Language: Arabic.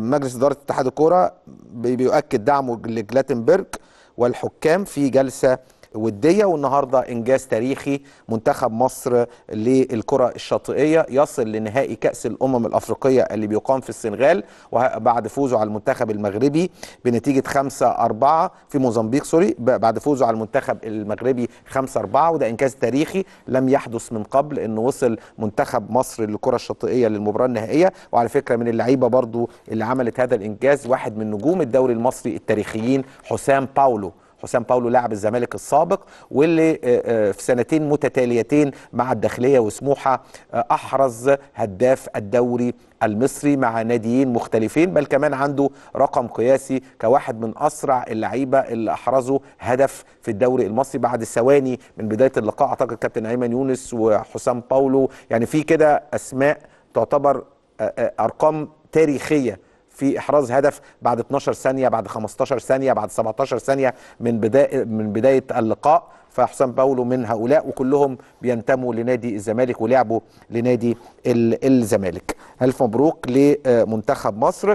مجلس إدارة اتحاد الكورة بيؤكد دعمه لجلاتنبرج والحكام في جلسة وديه والنهارده انجاز تاريخي منتخب مصر للكره الشاطئيه يصل لنهائي كاس الامم الافريقيه اللي بيقام في السنغال وبعد فوزه على المنتخب المغربي بنتيجه 5 4 في موزمبيق سوري بعد فوزه على المنتخب المغربي 5 4 وده انجاز تاريخي لم يحدث من قبل انه وصل منتخب مصر للكره الشاطئيه للمباراه النهائيه وعلى فكره من اللعيبه برضو اللي عملت هذا الانجاز واحد من نجوم الدوري المصري التاريخيين حسام باولو حسام باولو لاعب الزمالك السابق واللي آه، آه، في سنتين متتاليتين مع الداخليه وسموحه آه، احرز هداف الدوري المصري مع ناديين مختلفين بل كمان عنده رقم قياسي كواحد من اسرع اللعيبه اللي احرزوا هدف في الدوري المصري بعد ثواني من بدايه اللقاء اعتقد كابتن ايمن يونس وحسام باولو يعني في كده اسماء تعتبر ارقام تاريخيه في احراز هدف بعد 12 ثانيه بعد 15 ثانيه بعد 17 ثانيه من بدايه من بدايه اللقاء فحسام باولو من هؤلاء وكلهم بينتموا لنادي الزمالك ولعبوا لنادي الزمالك الف مبروك لمنتخب مصر